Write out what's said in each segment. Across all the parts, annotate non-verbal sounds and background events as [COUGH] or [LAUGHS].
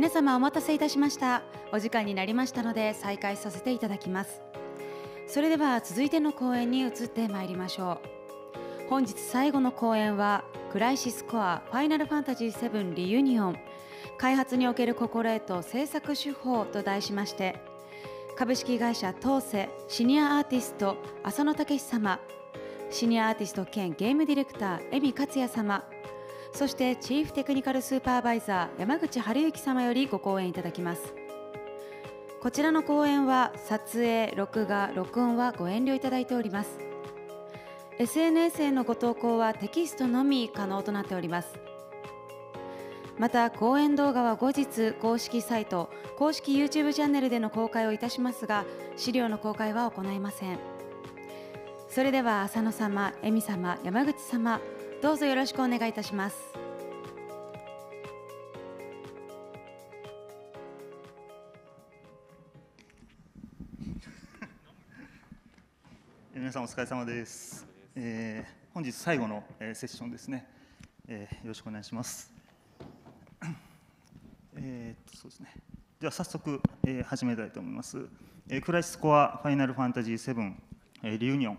皆様お待たせいたしましたお時間になりましたので再開させていただきますそれでは続いての講演に移ってまいりましょう本日最後の公演はクライシスコアファイナルファンタジー7リユニオン開発における心得と制作手法と題しまして株式会社当世シニアアーティスト浅野武様シニアアーティスト兼ゲームディレクター恵美克也様そしてチーフテクニカルスーパーバイザー山口晴之様よりご講演いただきますこちらの講演は撮影録画録音はご遠慮いただいております SNS へのご投稿はテキストのみ可能となっておりますまた講演動画は後日公式サイト公式 YouTube チャンネルでの公開をいたしますが資料の公開は行いませんそれでは浅野様、恵美様、山口様どうぞよろしくお願いいたします [LAUGHS] 皆さんお疲れ様です、えー、本日最後の、セッションですね、えー、よろしくお願いします [COUGHS] えっとそうですねでは早速、えー、始めたいと思います、えー、クライスコアファイナルファンタジー7、えー、リユニオン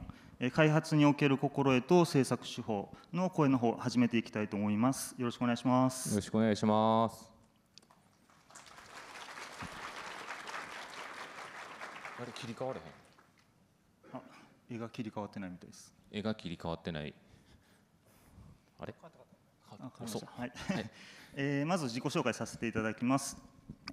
開発における心得と政策手法の声の方始めていきたいと思います。よろしくお願いします。よろしくお願いします。あれ切り替われへん。あ、絵が切り替わってないみたいです。絵が切り替わってない。あれ。あ、はい。はい、えー、まず自己紹介させていただきます。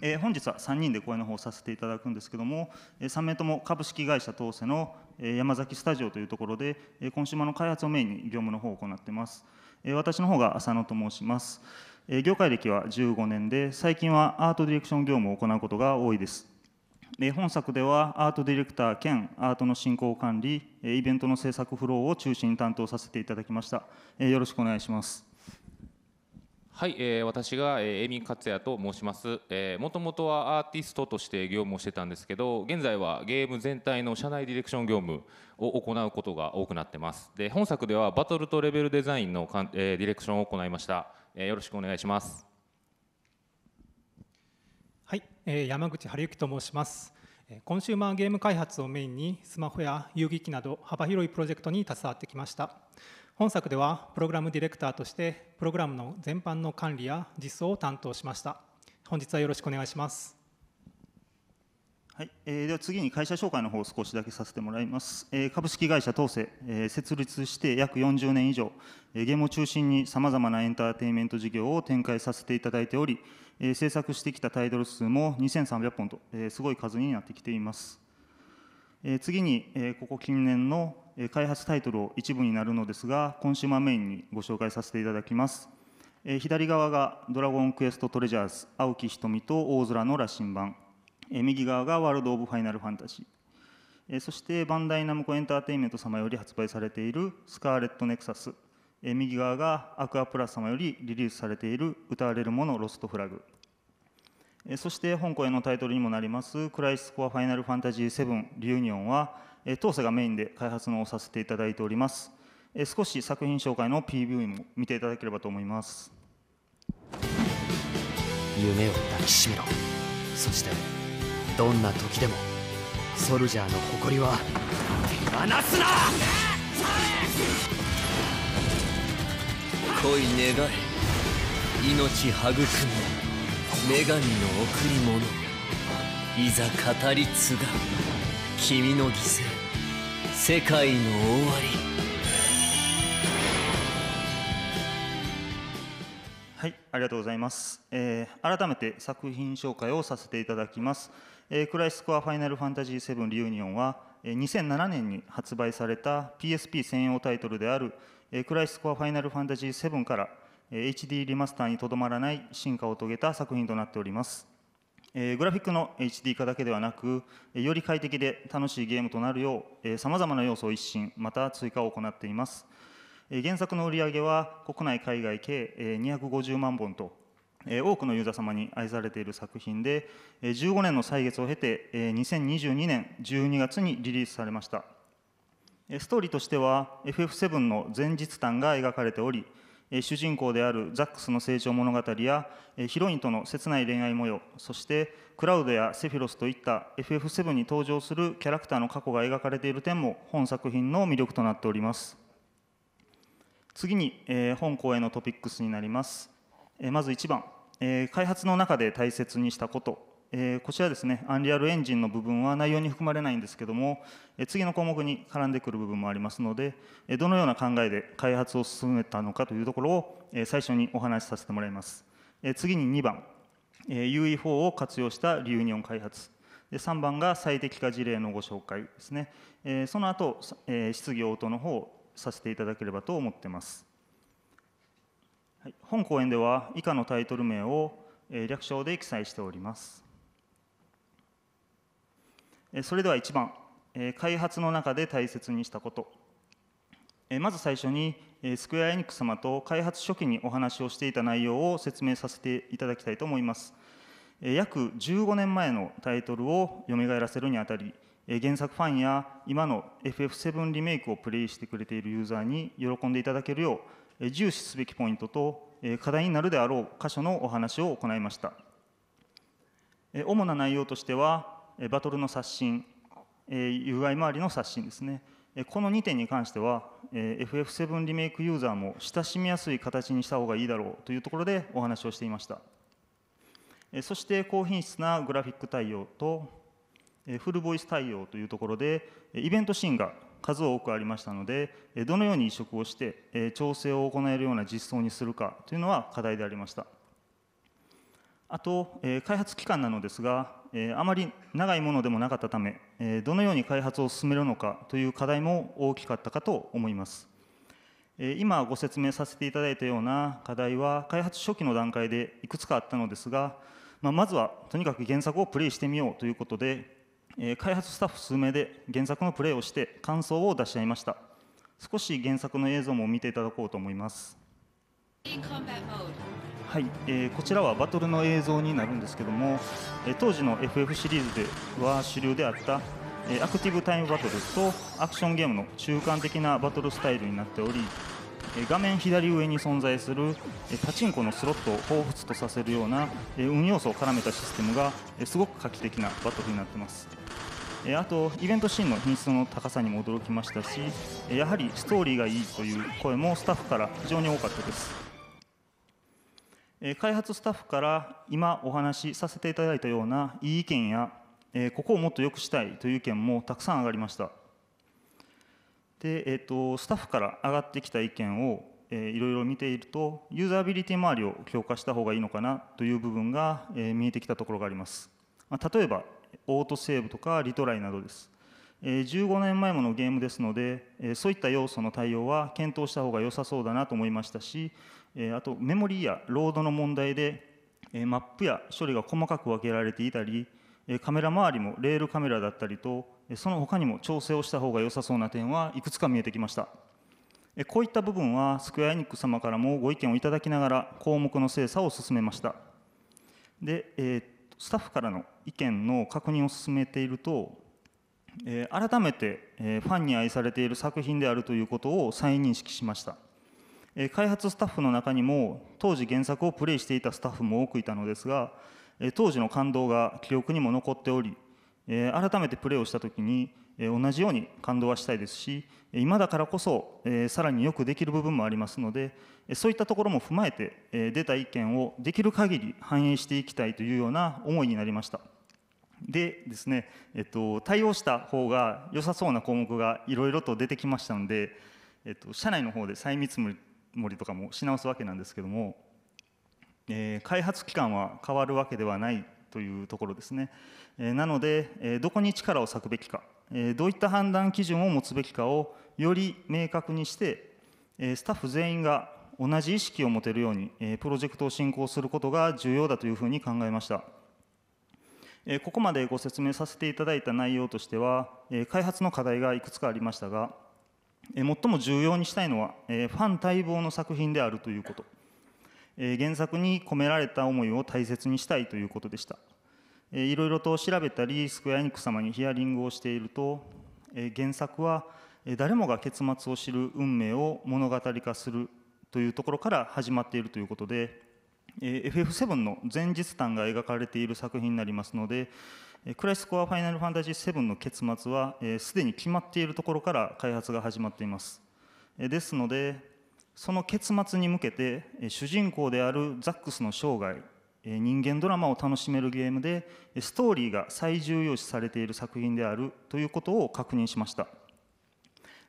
えー、本日は3人で声の方をさせていただくんですけども、えー、3名とも株式会社当世の、えー、山崎スタジオというところで、えー、コンシューマーの開発をメインに業務の方を行っています、えー、私の方が浅野と申します、えー、業界歴は15年で最近はアートディレクション業務を行うことが多いです本作ではアートディレクター兼アートの進行管理イベントの制作フローを中心に担当させていただきましたよろしくお願いしますはい、えー、私が、えー、エミ克也と申します、えもともとはアーティストとして業務をしてたんですけど現在はゲーム全体の社内ディレクション業務を行うことが多くなってますで本作ではバトルとレベルデザインのかん、えー、ディレクションを行いました、えー、よろしくお願いしますはい、えー、山口春之と申しますコンシューマーゲーム開発をメインにスマホや遊戯機など幅広いプロジェクトに携わってきました本作ではプログラムディレクターとしてプログラムの全般の管理や実装を担当しました本日はよろしくお願いしますはい、えー、では次に会社紹介の方を少しだけさせてもらいます、えー、株式会社東勢、えー、設立して約40年以上、えー、ゲームを中心にさまざまなエンターテインメント事業を展開させていただいており、えー、制作してきたタイトル数も2300本と、えー、すごい数になってきています、えー、次に、えー、ここ近年の開発タイトルを一部になるのですがコンシューマーメインにご紹介させていただきます、え左側が「ドラゴンクエストトレジャーズ青木瞳と大空の羅針盤」え右側が「ワールド・オブ・ファイナル・ファンタジー」えそしてバンダイナムコエンターテインメント様より発売されている「スカーレット・ネクサス」え右側がアクアプラス様よりリリースされている「歌われるものロスト・フラグ」そして本公へのタイトルにもなります「クライスコア・ファイナル・ファンタジー7リユニオンは当社がメインで開発のをさせていただいております。少し作品紹介の PV も見ていただければと思います。夢を抱きしめろそしてどんな時でもソルジャーの誇りは手放すな恋願い命育む女神の贈り物いざ語り継がう君の犠牲世界の終わりはいありがとうございます、えー、改めて作品紹介をさせていただきます、えー、クライスコアファイナルファンタジー7リユニオンは2007年に発売された PSP 専用タイトルであるクライスコアファイナルファンタジー7から HD リマスターにとどまらない進化を遂げた作品となっております。えグラフィックの HD 化だけではなく、より快適で楽しいゲームとなるよう、さまざまな要素を一新、また追加を行っています。原作の売り上げは国内、海外計250万本と、多くのユーザー様に愛されている作品で、15年の歳月を経て、2022年12月にリリースされました。ストーリーとしては、FF7 の前日譚が描かれており、主人公であるザックスの成長物語やヒロインとの切ない恋愛模様そしてクラウドやセフィロスといった FF7 に登場するキャラクターの過去が描かれている点も本作品の魅力となっております次に本講演のトピックスになりますまず1番開発の中で大切にしたことえー、こちらですね、アンリアルエンジンの部分は内容に含まれないんですけども、えー、次の項目に絡んでくる部分もありますので、えどのような考えで開発を進めたのかというところを、え最初にお話しさせてもらいます。え次に2番、え UE4 を活用したリユニオン開発。で3番が最適化事例のご紹介ですね。えその後、え質疑応答の方をさせていただければと思ってます。はい、本講演では以下のタイトル名を略称で記載しております。それでは1番、開発の中で大切にしたこと。まず最初に、スクエア・エニック様と開発初期にお話をしていた内容を説明させていただきたいと思います。約15年前のタイトルを蘇らせるにあたり、原作ファンや今の FF7 リメイクをプレイしてくれているユーザーに喜んでいただけるよう、重視すべきポイントと課題になるであろう箇所のお話を行いました。主な内容としては、バトルの刷新、UI 周りの刷新ですね、この2点に関しては、FF7 リメイクユーザーも親しみやすい形にした方がいいだろうというところでお話をしていました。そして高品質なグラフィック対応とフルボイス対応というところでイベントシーンが数多くありましたのでどのように移植をして調整を行えるような実装にするかというのは課題でありました。あと、え開発期間なのですが、えあまり長いものでもなかったため、えどのように開発を進めるのかという課題も大きかったかと思います。え今ご説明させていただいたような課題は開発初期の段階でいくつかあったのですが、ままずはとにかく原作をプレイしてみようということで、え開発スタッフ数名で原作のプレイをして感想を出し合いました少し原作の映像も見ていただこうと思います。はいえー、こちらはバトルの映像になるんですけども、え当時の FF シリーズでは主流であった、えアクティブタイムバトルとアクションゲームの中間的なバトルスタイルになっており、え画面左上に存在する、えパチンコのスロットを彷彿とさせるような、え運要素を絡めたシステムが、えすごく画期的なバトルになってます。えあとイベントシーンの品質の高さにも驚きましたしやはりストーリーがいいという声もスタッフから非常に多かったです開発スタッフから今お話しさせていただいたようないい意見やここをもっと良くしたいという意見もたくさん上がりましたで、えっと、スタッフから上がってきた意見をいろいろ見ているとユーザビリティ周りを強化した方がいいのかなという部分が見えてきたところがあります、ま例えばオートセーブとかリトライなどです15年前ものゲームですのでそういった要素の対応は検討した方が良さそうだなと思いましたしえあとメモリーやロードの問題で、えマップや処理が細かく分けられていたり、えカメラ周りもレールカメラだったりとその他にも調整をした方が良さそうな点はいくつか見えてきました。こういった部分はスクエアエニック様からもご意見をいただきながら項目の精査を進めました。で、えスタッフからの意見の確認を進めていると、え改めて、えファンに愛されている作品であるということを再認識しました。開発スタッフの中にも当時原作をプレイしていたスタッフも多くいたのですが当時の感動が記憶にも残っており改めてプレーをした時に同じように感動はしたいですし今だからこそさらによくできる部分もありますのでそういったところも踏まえて出た意見をできる限り反映していきたいというような思いになりましたでですね、えっと、対応した方が良さそうな項目がいろいろと出てきましたので、えっと、社内の方で再見積もり盛りとかもし直すわけなんですけども、えー、開発期間は変わるわけではないというところですね、えー、なので、えー、どこに力を割くべきか、えー、どういった判断基準を持つべきかをより明確にして、えー、スタッフ全員が同じ意識を持てるように、えー、プロジェクトを進行することが重要だというふうに考えました。ここまでご説明させていただいた内容としては、開発の課題がいくつかありましたが、最も重要にしたいのはファン待望の作品であるということ原作に込められた思いを大切にしたいということでしたいろいろと調べたりスクエア・ニック様にヒアリングをしていると原作は誰もが結末を知る運命を物語化するというところから始まっているということで FF7 の前日譚が描かれている作品になりますのでクライスコアファイナルファンタジー7の結末はすで、に決まっているところから開発が始まっていますですのでその結末に向けて主人公であるザックスの生涯人間ドラマを楽しめるゲームでストーリーが最重要視されている作品であるということを確認しました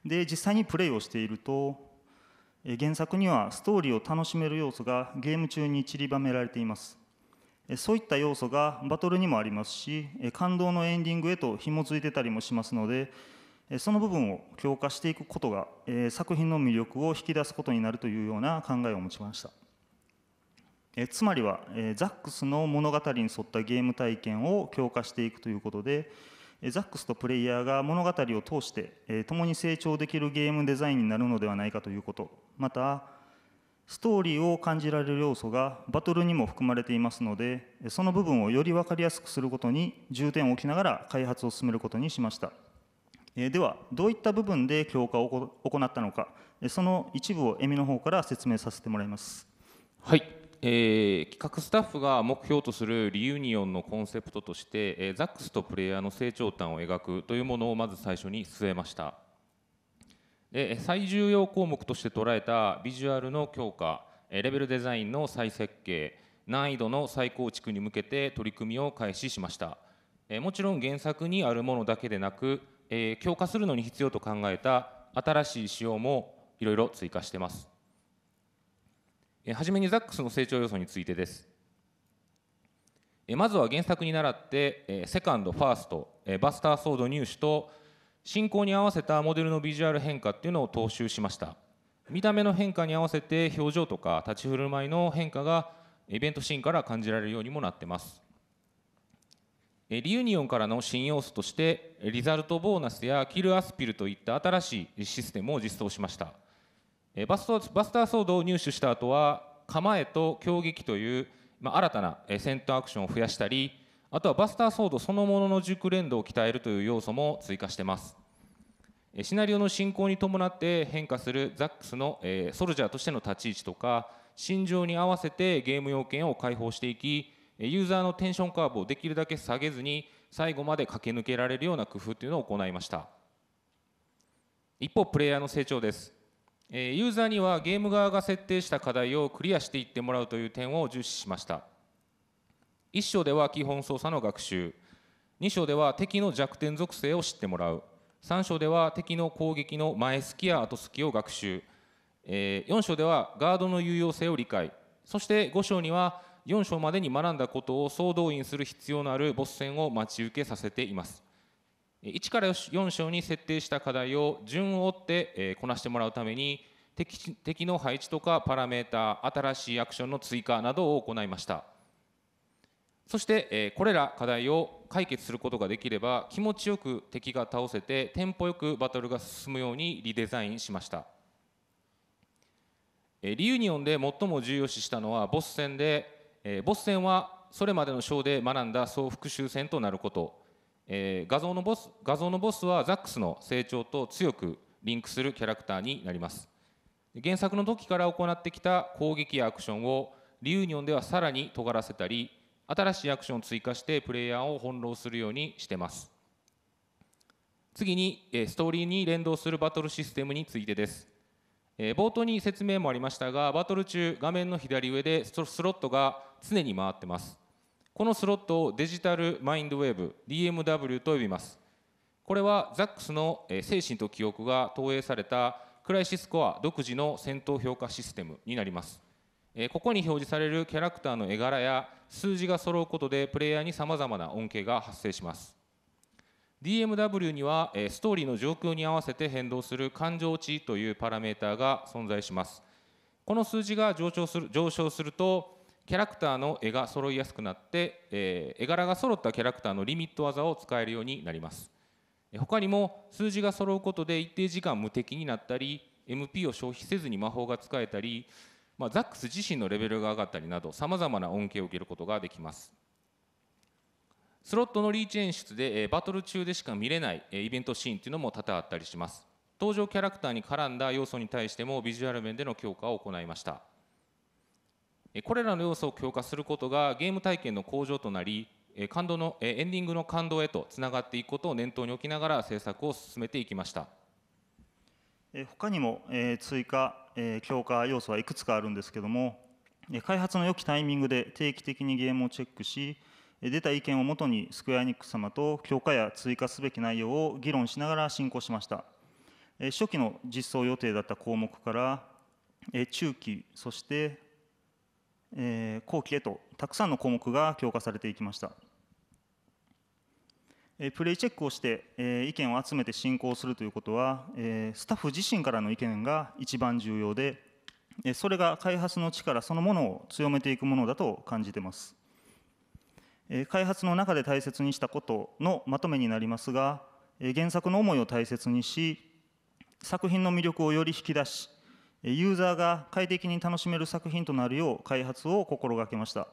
で実際にプレイをしていると原作にはストーリーを楽しめる要素がゲーム中に散りばめられていますそういった要素がバトルにもありますし感動のエンディングへと紐づいてたりもしますのでその部分を強化していくことが作品の魅力を引き出すことになるというような考えを持ちましたつまりはザックスの物語に沿ったゲーム体験を強化していくということでザックスとプレイヤーが物語を通して共に成長できるゲームデザインになるのではないかということまたストーリーを感じられる要素がバトルにも含まれていますのでその部分をより分かりやすくすることに重点を置きながら開発を進めることにしましたではどういった部分で強化を行ったのかその一部をエミの方から説明させてもらいますはい、えー、企画スタッフが目標とするリユニオンのコンセプトとして、えー、ザックスとプレイヤーの成長端を描くというものをまず最初に据えましたで最重要項目として捉えたビジュアルの強化レベルデザインの再設計難易度の再構築に向けて取り組みを開始しましたもちろん原作にあるものだけでなく強化するのに必要と考えた新しい仕様もいろいろ追加してますはじめにザックスの成長要素についてですまずは原作に倣ってセカンドファーストバスターソード入手と進行に合わせたモデルのビジュアル変化っていうのを踏襲しました見た目の変化に合わせて表情とか立ち振る舞いの変化がイベントシーンから感じられるようにもなってますリユニオンからの新要素としてリザルトボーナスやキルアスピルといった新しいシステムを実装しましたバストバスターソードを入手した後は構えと強撃という、まあ、新たなセントアクションを増やしたりあとはバスターソードそのものの熟練度を鍛えるという要素も追加してますシナリオの進行に伴って変化するザックスの、えー、ソルジャーとしての立ち位置とか心情に合わせてゲーム要件を解放していきユーザーのテンションカーブをできるだけ下げずに最後まで駆け抜けられるような工夫というのを行いました一方プレイヤーの成長ですユーザーにはゲーム側が設定した課題をクリアしていってもらうという点を重視しました1章では基本操作の学習2章では敵の弱点属性を知ってもらう3章では敵の攻撃の前隙や後隙を学習4章ではガードの有用性を理解そして5章には4章までに学んだことを総動員する必要のあるボス戦を待ち受けさせています1から4章に設定した課題を順を追ってこなしてもらうために敵の配置とかパラメータ新しいアクションの追加などを行いましたそして、えこれら課題を解決することができれば気持ちよく敵が倒せてテンポよくバトルが進むようにリデザインしました、えリユニオンで最も重要視したのはボス戦で、えボス戦はそれまでの章で学んだ総復習戦となること、え画像のボス画像のボスはザックスの成長と強くリンクするキャラクターになります原作の時から行ってきた攻撃やアクションをリユニオンではさらに尖らせたり新しいアクションを追加してプレイヤーを翻弄するようにしてます次にストーリーに連動するバトルシステムについてです冒頭に説明もありましたがバトル中画面の左上でスロットが常に回ってますこのスロットをデジタルマインドウェーブ DMW と呼びますこれはザックスの精神と記憶が投影されたクライシスコア独自の戦闘評価システムになりますえここに表示されるキャラクターの絵柄や数字が揃うことでプレイヤーにさまざまな恩恵が発生します DMW にはストーリーの状況に合わせて変動する感情値というパラメーターが存在しますこの数字が上昇する上昇するとキャラクターの絵が揃いやすくなって、えー、絵柄が揃ったキャラクターのリミット技を使えるようになります他にも数字が揃うことで一定時間無敵になったり MP を消費せずに魔法が使えたりまあ、ザックス自身のレベルが上がったりなどさまざまな恩恵を受けることができますスロットのリーチ演出でバトル中でしか見れないイベントシーンっていうのも多々あったりします登場キャラクターに絡んだ要素に対してもビジュアル面での強化を行いましたこれらの要素を強化することがゲーム体験の向上となり感動のエンディングの感動へとつながっていくことを念頭に置きながら制作を進めていきました他にも追加え強化要素はいくつかあるんですけども開発の良きタイミングで定期的にゲームをチェックし出た意見をもとにスクエア・エニックス様と強化や追加すべき内容を議論しながら進行しました初期の実装予定だった項目から中期そして後期へとたくさんの項目が強化されていきましたプレイチェックをして意見を集めて進行するということはスタッフ自身からの意見が一番重要でそれが開発の力そのものを強めていくものだと感じてます開発の中で大切にしたことのまとめになりますが原作の思いを大切にし作品の魅力をより引き出しユーザーが快適に楽しめる作品となるよう開発を心がけました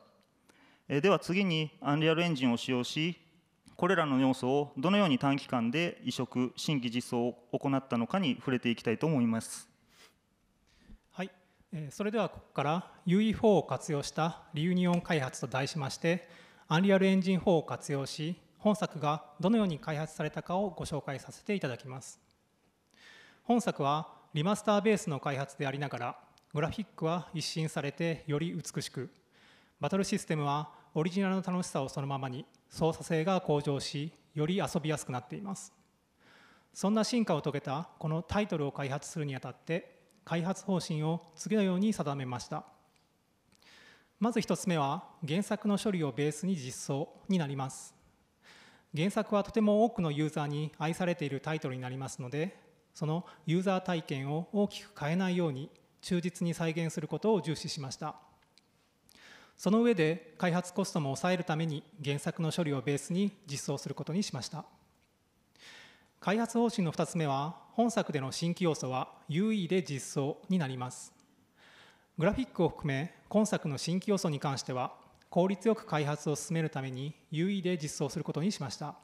では次にアンリアルエンジンを使用しこれらの要素をどのように短期間で移植新規実装を行ったのかに触れていきたいと思います。はいそれではここから UE4 を活用したリユニオン開発と題しまして Unreal Engine 4を活用し本作がどのように開発されたかをご紹介させていただきます本作はリマスターベースの開発でありながらグラフィックは一新されてより美しくバトルシステムはオリジナルの楽しさをそのままに操作性が向上しより遊びやすくなっていますそんな進化を遂げたこのタイトルを開発するにあたって開発方針を次のように定めましたまず1つ目は原作の処理をベースに実装になります原作はとても多くのユーザーに愛されているタイトルになりますのでそのユーザー体験を大きく変えないように忠実に再現することを重視しましたその上で開発コストも抑えるために原作の処理をベースに実装することにしました開発方針の2つ目は本作での新規要素は UE で実装になりますグラフィックを含め今作の新規要素に関しては効率よく開発を進めるために UE で実装することにしました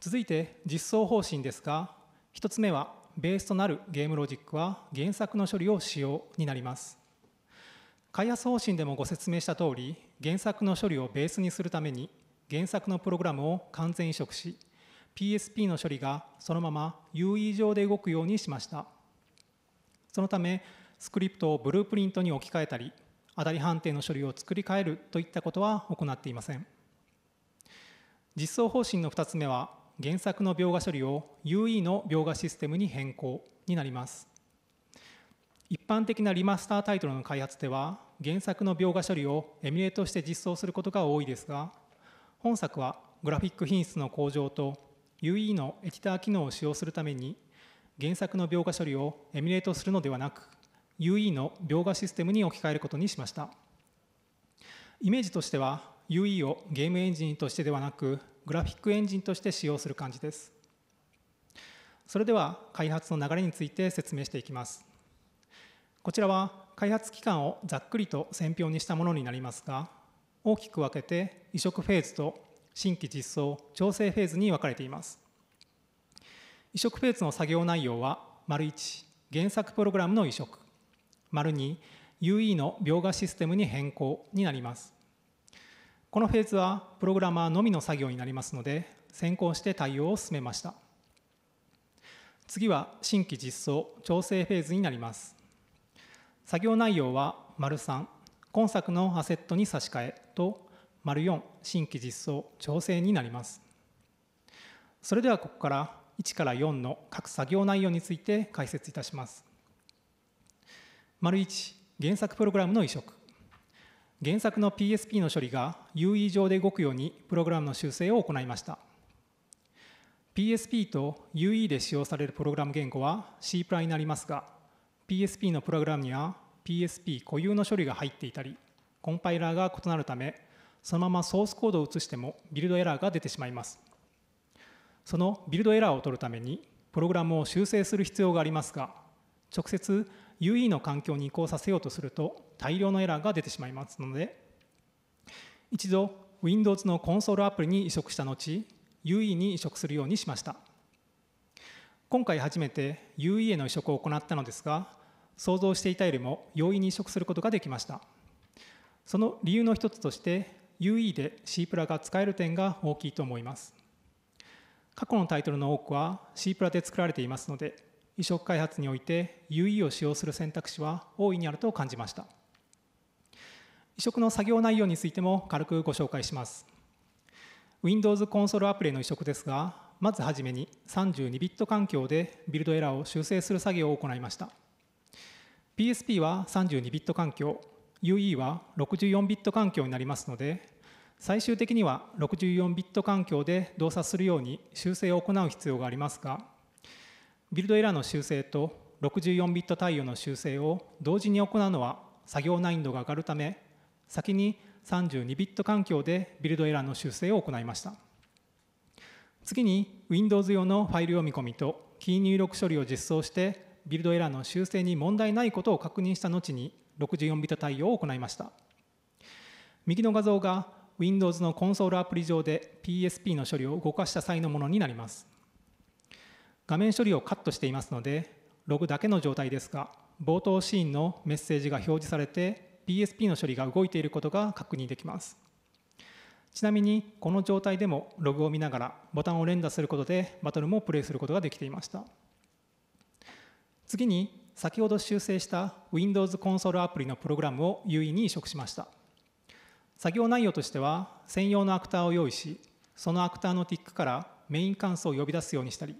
続いて実装方針ですが1つ目はベースとなるゲームロジックは原作の処理を使用になります開発方針でもご説明したとおり原作の処理をベースにするために原作のプログラムを完全移植し PSP の処理がそのまま UE 上で動くようにしましたそのためスクリプトをブループリントに置き換えたり当たり判定の処理を作り変えるといったことは行っていません実装方針の2つ目は原作の描画処理を UE の描画システムに変更になります一般的なリマスタータイトルの開発では原作の描画処理をエミュレートして実装することが多いですが本作はグラフィック品質の向上と UE のエディター機能を使用するために原作の描画処理をエミュレートするのではなく UE の描画システムに置き換えることにしましたイメージとしては UE をゲームエンジンとしてではなくグラフィックエンジンとして使用する感じですそれでは開発の流れについて説明していきますこちらは開発期間をざっくりと選評にしたものになりますが大きく分けて移植フェーズと新規実装調整フェーズに分かれています移植フェーズの作業内容は丸1原作プログラムの移植丸2 UE の描画システムに変更になりますこのフェーズはプログラマーのみの作業になりますので先行して対応を進めました次は新規実装調整フェーズになります作業内容は丸3今作のアセットに差し替えと丸4新規実装調整になりますそれではここから1から4の各作業内容について解説いたします丸1原作プログラムの移植原作の PSP の処理が UE 上で動くようにプログラムの修正を行いました PSP と UE で使用されるプログラム言語は C プラになりますが PSP のプログラムには PSP 固有の処理が入っていたりコンパイラーが異なるためそのままソースコードを移してもビルドエラーが出てしまいますそのビルドエラーを取るためにプログラムを修正する必要がありますが直接 UE の環境に移行させようとすると大量のエラーが出てしまいますので一度 Windows のコンソールアプリに移植した後 UE に移植するようにしました。今回初めて UE への移植を行ったのですが想像していたよりも容易に移植することができましたその理由の一つとして UE で C プラが使える点が大きいと思います過去のタイトルの多くは C プラで作られていますので移植開発において UE を使用する選択肢は大いにあると感じました移植の作業内容についても軽くご紹介します Windows コンソールアプリの移植ですがまずはじめに32ビット環境でビルドエラーを修正する作業を行いました PSP は32ビット環境 UE は64ビット環境になりますので最終的には64ビット環境で動作するように修正を行う必要がありますがビルドエラーの修正と64ビット対応の修正を同時に行うのは作業難易度が上がるため先に32ビット環境でビルドエラーの修正を行いました。次に Windows 用のファイル読み込みとキー入力処理を実装してビルドエラーの修正に問題ないことを確認した後に64ビット対応を行いました右の画像が Windows のコンソールアプリ上で PSP の処理を動かした際のものになります画面処理をカットしていますのでログだけの状態ですが冒頭シーンのメッセージが表示されて PSP の処理が動いていることが確認できますちなみにこの状態でもログを見ながらボタンを連打することでバトルもプレイすることができていました次に先ほど修正した Windows コンソールアプリのプログラムを UE に移植しました作業内容としては専用のアクターを用意しそのアクターのティックからメイン関数を呼び出すようにしたり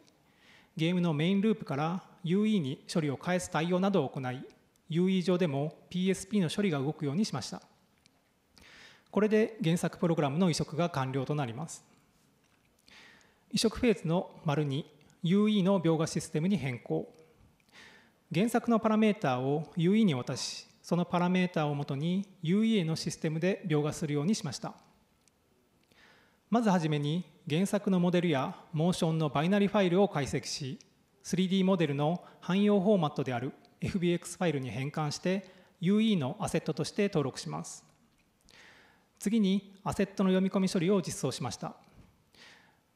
ゲームのメインループから UE に処理を返す対応などを行い UE 上でも PSP の処理が動くようにしましたこれで原作プログラムの移植が完了となります移植フェーズの丸 ②UE の描画システムに変更原作のパラメータを UE に渡しそのパラメータをもとに UE のシステムで描画するようにしましたまずはじめに原作のモデルやモーションのバイナリファイルを解析し 3D モデルの汎用フォーマットである FBX ファイルに変換して UE のアセットとして登録します次にアセットの読み込み処理を実装しました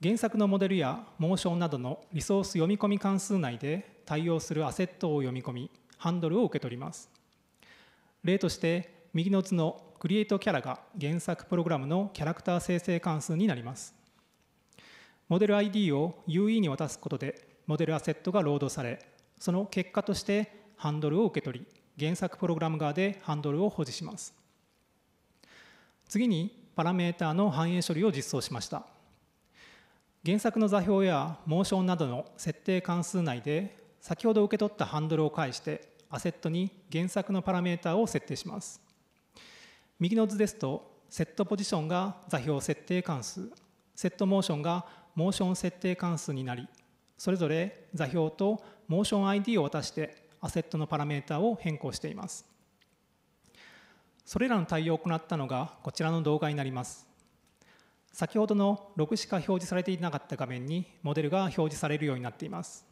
原作のモデルやモーションなどのリソース読み込み関数内で対応するアセットを読み込みハンドルを受け取ります例として右の図のクリエイトキャラが原作プログラムのキャラクター生成関数になりますモデル ID を UE に渡すことでモデルアセットがロードされその結果としてハンドルを受け取り原作プログラム側でハンドルを保持します次にパラメータの反映処理を実装しました原作の座標やモーションなどの設定関数内で先ほど受け取ったハンドルを介してアセットに原作のパラメータを設定します右の図ですとセットポジションが座標設定関数セットモーションがモーション設定関数になりそれぞれ座標とモーション ID を渡してアセットのパラメータを変更していますそれらの対応を行ったのがこちらの動画になります先ほどの6しか表示されていなかった画面にモデルが表示されるようになっています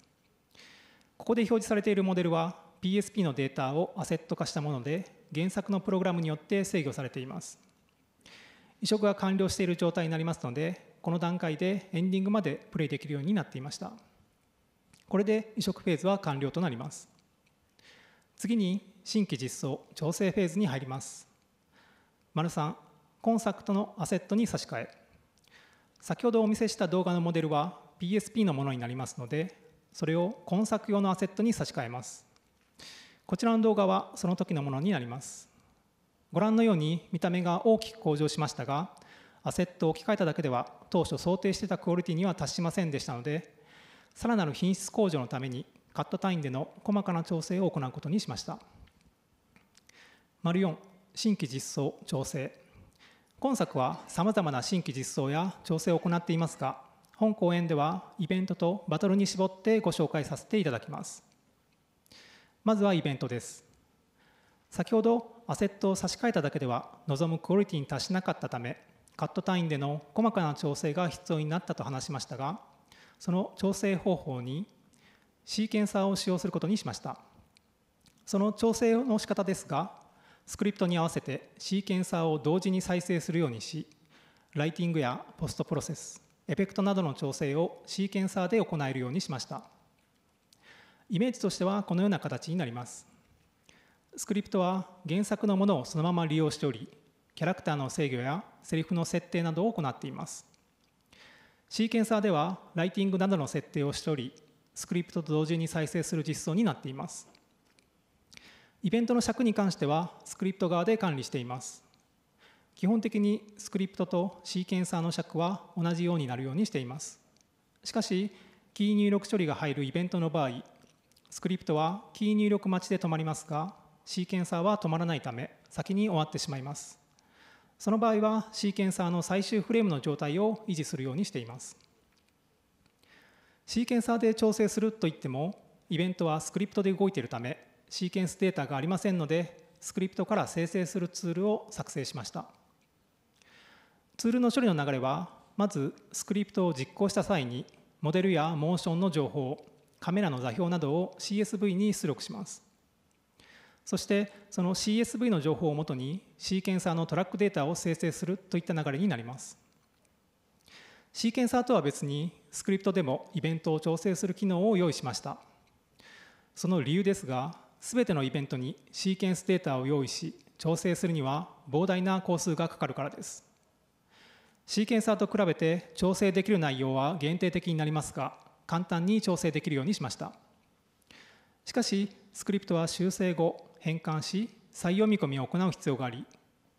ここで表示されているモデルは PSP のデータをアセット化したもので原作のプログラムによって制御されています移植が完了している状態になりますのでこの段階でエンディングまでプレイできるようになっていましたこれで移植フェーズは完了となります次に新規実装調整フェーズに入ります丸3コンサクトのアセットに差し替え先ほどお見せした動画のモデルは PSP のものになりますのでそれをコンサク用のアセットに差し替えますこちらの動画はその時のものになりますご覧のように見た目が大きく向上しましたがアセットを置き換えただけでは当初想定していたクオリティには達しませんでしたのでさらなる品質向上のためにカット単位での細かな調整を行うことにしました。丸4新規実装調整今作はさまざまな新規実装や調整を行っていますが本講演ではイベントとバトルに絞ってご紹介させていただきますまずはイベントです先ほどアセットを差し替えただけでは望むクオリティに達しなかったためカット単位での細かな調整が必要になったと話しましたがその調整方法にシーケンサーを使用することにしましたその調整の仕方ですがスクリプトに合わせてシーケンサーを同時に再生するようにし、ライティングやポストプロセス、エフェクトなどの調整をシーケンサーで行えるようにしました。イメージとしてはこのような形になります。スクリプトは原作のものをそのまま利用しており、キャラクターの制御やセリフの設定などを行っています。シーケンサーではライティングなどの設定をしており、スクリプトと同時に再生する実装になっています。イベントの尺に関してはスクリプト側で管理しています基本的にスクリプトとシーケンサーの尺は同じようになるようにしていますしかしキー入力処理が入るイベントの場合スクリプトはキー入力待ちで止まりますがシーケンサーは止まらないため先に終わってしまいますその場合はシーケンサーの最終フレームの状態を維持するようにしていますシーケンサーで調整するといってもイベントはスクリプトで動いているためシーケンスデータがありませんのでスクリプトから生成するツールを作成しましたツールの処理の流れはまずスクリプトを実行した際にモデルやモーションの情報カメラの座標などを CSV に出力しますそしてその CSV の情報をもとにシーケンサーのトラックデータを生成するといった流れになりますシーケンサーとは別にスクリプトでもイベントを調整する機能を用意しましたその理由ですがすべてのイベントにシーケンスデータを用意し調整するには膨大な工数がかかるからですシーケンサーと比べて調整できる内容は限定的になりますが簡単に調整できるようにしましたしかしスクリプトは修正後変換し再読み込みを行う必要があり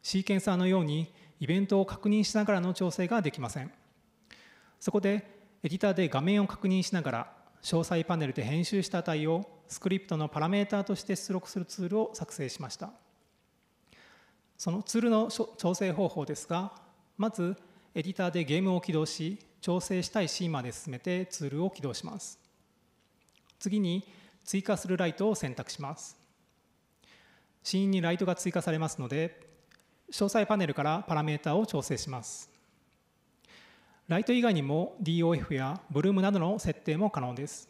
シーケンサーのようにイベントを確認しながらの調整ができませんそこでエディターで画面を確認しながら詳細パネルで編集した値をスクリプトのパラメータとして出力するツールを作成しましたそのツールの調整方法ですがまずエディターでゲームを起動し調整したいシーンまで進めてツールを起動します次に追加するライトを選択しますシーンにライトが追加されますので詳細パネルからパラメータを調整しますライト以外にも DOF や Bloom などの設定も可能です。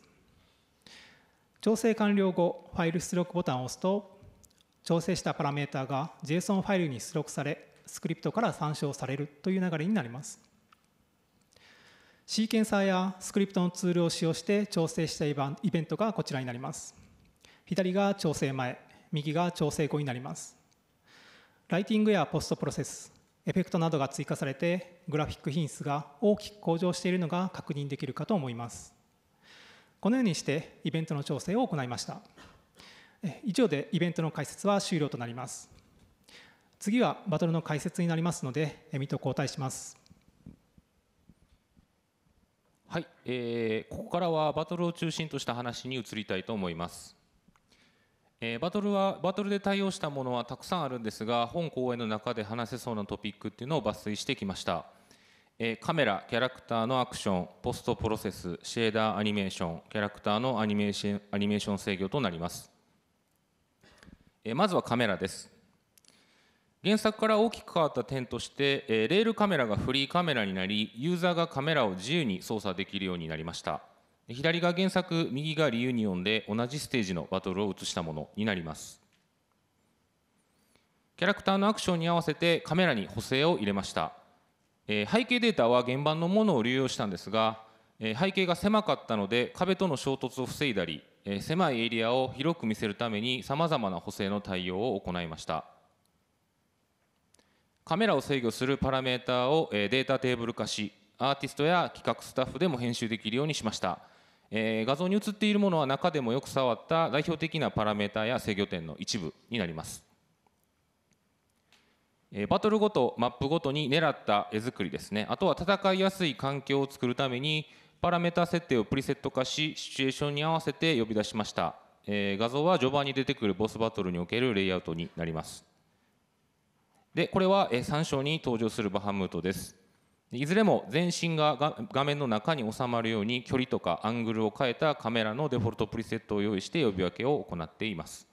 調整完了後、ファイル出力ボタンを押すと、調整したパラメータが JSON ファイルに出力され、スクリプトから参照されるという流れになります。シーケンサーやスクリプトのツールを使用して調整したイベントがこちらになります。左が調整前、右が調整後になります。ライティングやポストプロセス、エフェクトなどが追加されてグラフィック品質が大きく向上しているのが確認できるかと思いますこのようにしてイベントの調整を行いました以上でイベントの解説は終了となります次はバトルの解説になりますので水と交代しますはい、えー、ここからはバトルを中心とした話に移りたいと思いますえー、バトルはバトルで対応したものはたくさんあるんですが本講演の中で話せそうなトピックっていうのを抜粋してきました、えー、カメラキャラクターのアクションポストプロセスシェーダーアニメーションキャラクターのアニメーションアニメーション制御となります、えー、まずはカメラです原作から大きく変わった点として、えー、レールカメラがフリーカメラになりユーザーがカメラを自由に操作できるようになりました左が原作右がリユニオンで同じステージのバトルを映したものになりますキャラクターのアクションに合わせてカメラに補正を入れました、えー、背景データは現場のものを流用したんですが、えー、背景が狭かったので壁との衝突を防いだり、えー、狭いエリアを広く見せるためにさまざまな補正の対応を行いましたカメラを制御するパラメーターをデータテーブル化しアーティストや企画スタッフでも編集できるようにしましたえー、画像に写っているものは中でもよく触った代表的なパラメータや制御点の一部になります、えー、バトルごとマップごとに狙った絵作りですねあとは戦いやすい環境を作るためにパラメータ設定をプリセット化しシチュエーションに合わせて呼び出しました、えー、画像は序盤に出てくるボスバトルにおけるレイアウトになりますでこれは、え3章に登場するバハムートですいずれも全身が画面の中に収まるように距離とかアングルを変えたカメラのデフォルトプリセットを用意して呼び分けを行っています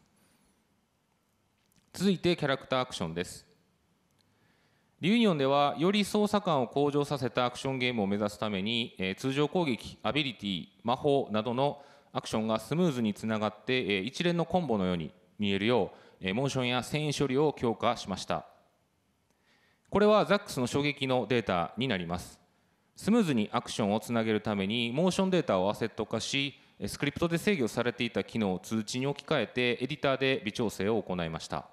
続いてキャラクターアクションですリユニオンではより操作感を向上させたアクションゲームを目指すために、え通常攻撃アビリティ魔法などのアクションがスムーズにつながって、え一連のコンボのように見えるよう、えモーションや繊維処理を強化しましたこれはザックスの衝撃のデータになりますスムーズにアクションをつなげるためにモーションデータをアセット化しスクリプトで制御されていた機能を通知に置き換えてエディターで微調整を行いました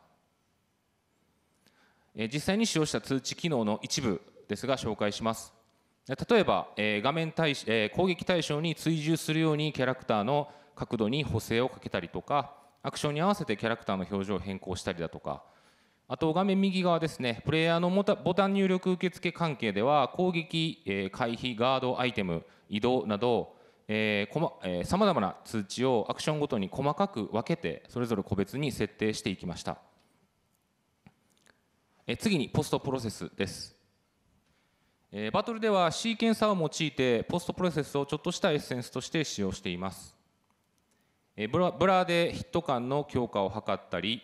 実際に使用した通知機能の一部ですが紹介します例えば画面対攻撃対象に追従するようにキャラクターの角度に補正をかけたりとかアクションに合わせてキャラクターの表情を変更したりだとかあと画面右側ですね、プレイヤーのボタン入力受付関係では、攻撃、えー、回避、ガード、アイテム、移動など、さまざまな通知をアクションごとに細かく分けて、それぞれ個別に設定していきました。えー、次に、ポストプロセスです。えー、バトルではシーケンサーを用いて、ポストプロセスをちょっとしたエッセンスとして使用しています。えー、ブラブラでヒット感の強化を図ったり、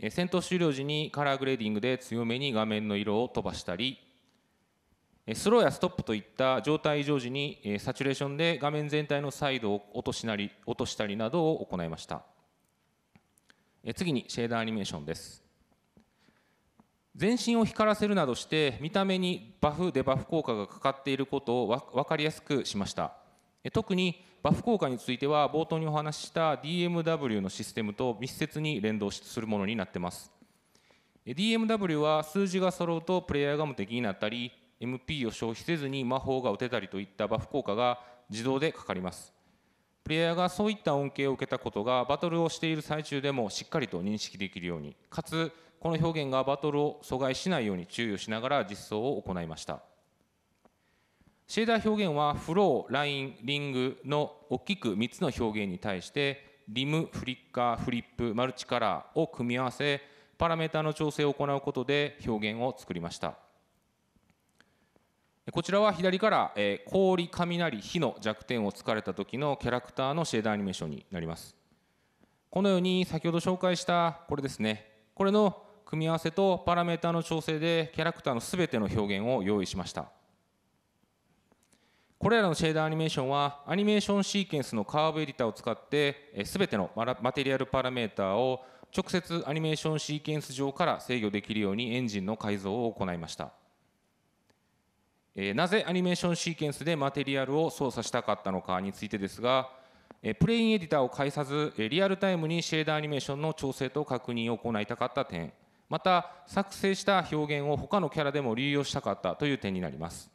戦闘終了時にカラーグレーディングで強めに画面の色を飛ばしたりスローやストップといった状態異常時にサチュレーションで画面全体のサイドを落としなり落としたりなどを行いました次にシェーダーアニメーションです全身を光らせるなどして見た目にバフデバフ効果がかかっていることを分かりやすくしました特にバフ効果については冒頭にお話しした DMW のシステムと密接に連動するものになってます DMW は数字が揃うとプレイヤーが無敵になったり MP を消費せずに魔法が打てたりといったバフ効果が自動でかかりますプレイヤーがそういった恩恵を受けたことがバトルをしている最中でもしっかりと認識できるようにかつこの表現がバトルを阻害しないように注意をしながら実装を行いましたシェーダー表現はフロー、ライン、リングの大きく3つの表現に対してリム、フリッカー、フリップ、マルチカラーを組み合わせパラメータの調整を行うことで表現を作りましたこちらは左から、え氷、雷、火の弱点を突かれた時のキャラクターのシェーダーアニメーションになりますこのように先ほど紹介したこれですねこれの組み合わせとパラメータの調整でキャラクターの全ての表現を用意しましたこれらのシェーダーアニメーションはアニメーションシーケンスのカーブエディターを使ってすべてのマテリアルパラメータを直接アニメーションシーケンス上から制御できるようにエンジンの改造を行いましたなぜアニメーションシーケンスでマテリアルを操作したかったのかについてですがプレインエディターを介さずリアルタイムにシェーダーアニメーションの調整と確認を行いたかった点また作成した表現を他のキャラでも流用したかったという点になります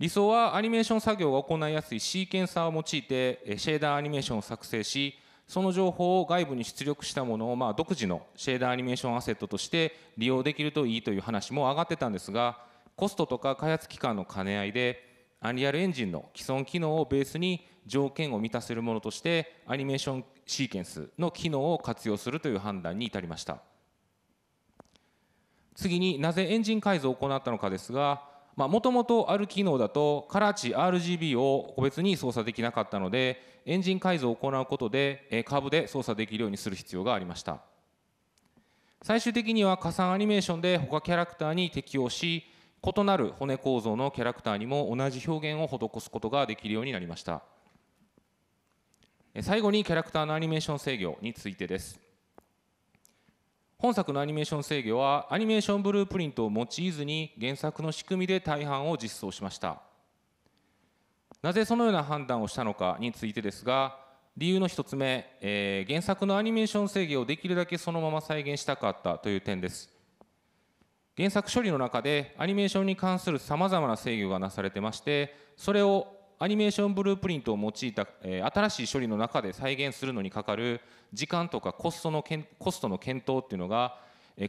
理想はアニメーション作業が行いやすいシーケンサーを用いてシェーダーアニメーションを作成しその情報を外部に出力したものをまあ独自のシェーダーアニメーションアセットとして利用できるといいという話も上がってたんですがコストとか開発期間の兼ね合いでアンリアルエンジンの既存機能をベースに条件を満たせるものとしてアニメーションシーケンスの機能を活用するという判断に至りました次になぜエンジン改造を行ったのかですがもともとある機能だとカラー値 RGB を個別に操作できなかったのでエンジン改造を行うことでカーブで操作できるようにする必要がありました最終的には加算アニメーションで他キャラクターに適用し異なる骨構造のキャラクターにも同じ表現を施すことができるようになりました最後にキャラクターのアニメーション制御についてです本作のアニメーション制御はアニメーションブループリントを用いずに原作の仕組みで大半を実装しましたなぜそのような判断をしたのかについてですが理由の1つ目、えー、原作のアニメーション制御をできるだけそのまま再現したかったという点です原作処理の中でアニメーションに関するさまざまな制御がなされてましてそれをアニメーションブループリントを用いた、えー、新しい処理の中で再現するのにかかる時間とかコストのコストの検討っていうのが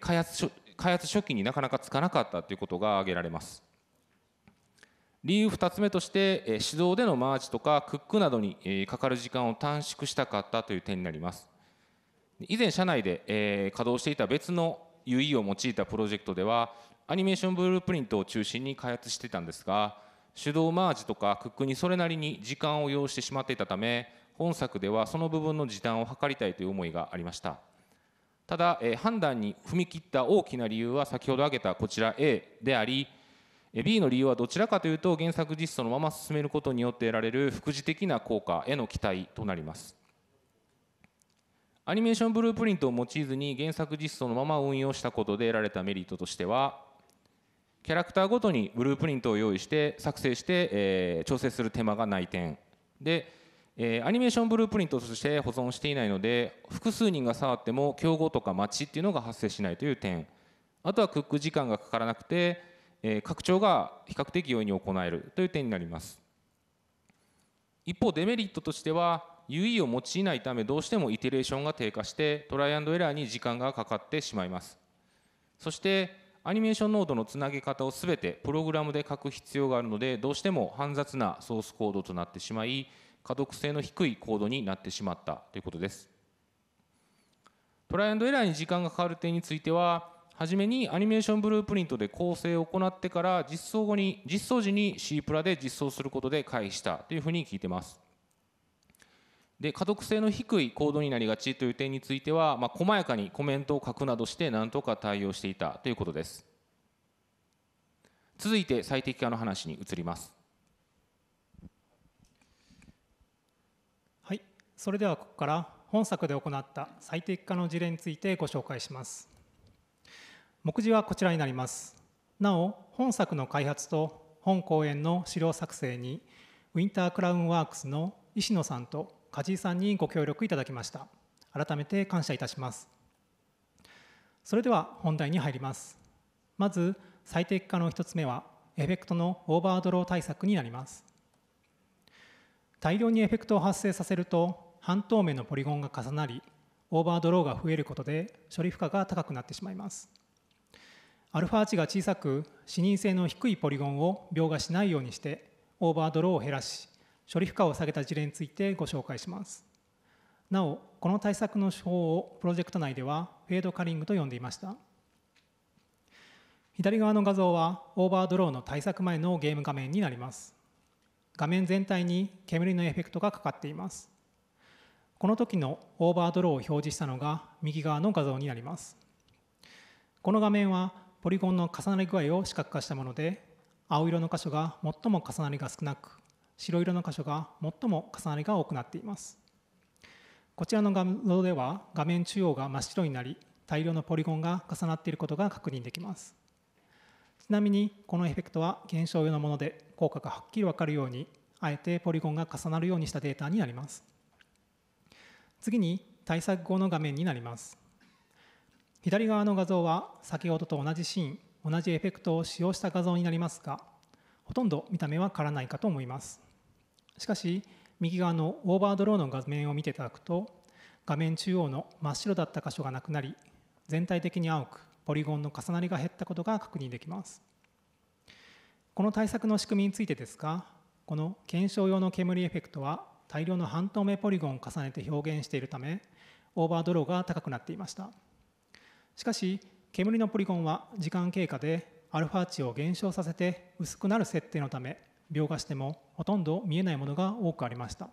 開発開発初期になかなかつかなかったということが挙げられます理由2つ目として手動でのマーチとかクックなどにかかる時間を短縮したかったという点になります以前社内で稼働していた別の UE を用いたプロジェクトではアニメーションブループリントを中心に開発してたんですが手動マージとかクックにそれなりに時間を要してしまっていたため本作ではその部分の時短を図りたいという思いがありましたただ、え判断に踏み切った大きな理由は先ほど挙げたこちら A であり B の理由はどちらかというと原作実装のまま進めることによって得られる副次的な効果への期待となりますアニメーションブループリントを用いずに原作実装のまま運用したことで得られたメリットとしてはキャラクターごとにブループリントを用意して作成して、え調整する手間がない点でえー、アニメーションブループリントとして保存していないので複数人が触っても競合とか待ちっていうのが発生しないという点あとはクック時間がかからなくて、えー、拡張が比較的容易に行えるという点になります一方デメリットとしては UE を用いないためどうしてもイテレーションが低下してトライアンドエラーに時間がかかってしまいますそしてアニメーションノードのつなげ方を全てプログラムで書く必要があるのでどうしても煩雑なソースコードとなってしまい可読性の低いコードになってしまったということですトライアンドエラーに時間がかかる点については初めにアニメーションブループリントで構成を行ってから実装後に実装時に C プラで実装することで回避したというふうに聞いてますで可読性の低いコードになりがちという点については、まあ、細やかにコメントを書くなどして何とか対応していたということです続いて最適化の話に移りますそれではここから本作で行った最適化の事例についてご紹介します目次はこちらになりますなお本作の開発と本講演の資料作成にウィンタークラウンワークスの石野さんと梶井さんにご協力いただきました改めて感謝いたしますそれでは本題に入りますまず最適化の一つ目はエフェクトのオーバードロー対策になります大量にエフェクトを発生させると半透明のポリゴンが重なりオーバードローが増えることで処理負荷が高くなってしまいますアルファ値が小さく視認性の低いポリゴンを描画しないようにしてオーバードローを減らし処理負荷を下げた事例についてご紹介しますなおこの対策の手法をプロジェクト内ではフェードカリングと呼んでいました左側の画像はオーバードローの対策前のゲーム画面になります画面全体に煙のエフェクトがかかっていますこの時のオーバードローを表示したのが右側の画像になりますこの画面はポリゴンの重なり具合を視覚化したもので青色の箇所が最も重なりが少なく白色の箇所が最も重なりが多くなっていますこちらの画像では画面中央が真っ白になり大量のポリゴンが重なっていることが確認できますちなみにこのエフェクトは減少用のもので効果がはっきり分かるようにあえてポリゴンが重なるようにしたデータになります次に対策後の画面になります左側の画像は先ほどと同じシーン同じエフェクトを使用した画像になりますがほとんど見た目は変わらないかと思いますしかし右側のオーバードローの画面を見ていただくと画面中央の真っ白だった箇所がなくなり全体的に青くポリゴンの重なりが減ったことが確認できますこの対策の仕組みについてですがこの検証用の煙エフェクトは大量の半透明ポリゴンを重ねて表現しているためオーバードローが高くなっていましたしかし煙のポリゴンは時間経過でアルファ値を減少させて薄くなる設定のため描画してもほとんど見えないものが多くありました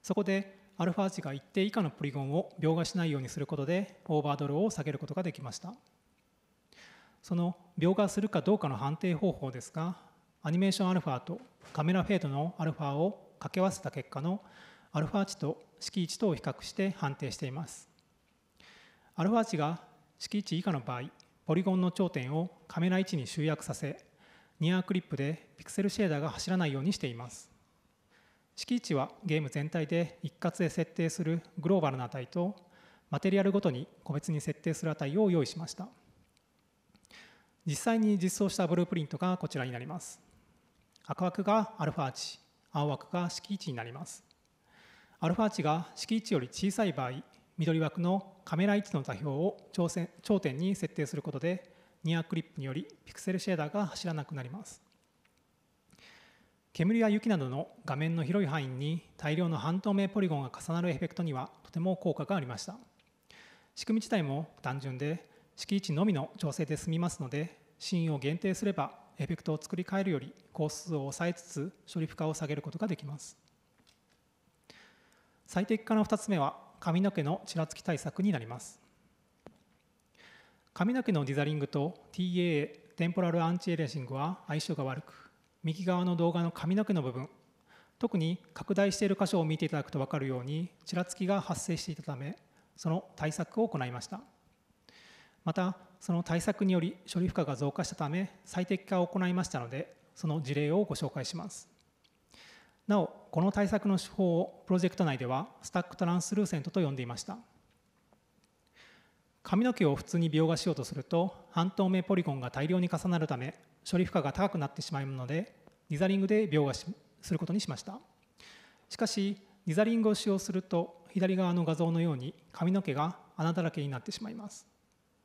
そこでアルファ値が一定以下のポリゴンを描画しないようにすることでオーバードローを下げることができましたその描画するかどうかの判定方法ですがアニメーションアルファとカメラフェードのアルファを掛け合わせた結果の α 値と式1とを比較して判定しています。α 値が式1以下の場合、ポリゴンの頂点をカメラ位置に集約させ、ニアークリップでピクセルシェーダーが走らないようにしています。式1はゲーム全体で一括で設定するグローバルな値と、マテリアルごとに個別に設定する値を用意しました。実際に実装したブループリントがこちらになります。赤枠が α 値、青枠が敷地になりますアルファ値が敷地より小さい場合緑枠のカメラ位置の座標を頂点に設定することでニアクリップによりピクセルシェーダーが走らなくなります煙や雪などの画面の広い範囲に大量の半透明ポリゴンが重なるエフェクトにはとても効果がありました仕組み自体も単純で敷地のみの調整で済みますのでシーンを限定すればエフェクトを作り変えるより工数を抑えつつ処理負荷を下げることができます最適化の2つ目は髪の毛のちらつき対策になります髪の毛のディザリングと TAA テンポラルアンチエレーシングは相性が悪く右側の動画の髪の毛の部分特に拡大している箇所を見ていただくと分かるようにちらつきが発生していたためその対策を行いましたまたその対策により処理負荷が増加したため最適化を行いましたのでその事例をご紹介しますなおこの対策の手法をプロジェクト内ではスタックトランスルーセントと呼んでいました髪の毛を普通に描画しようとすると半透明ポリゴンが大量に重なるため処理負荷が高くなってしまうのでニザリングで描画することにしましたしかしニザリングを使用すると左側の画像のように髪の毛が穴だらけになってしまいます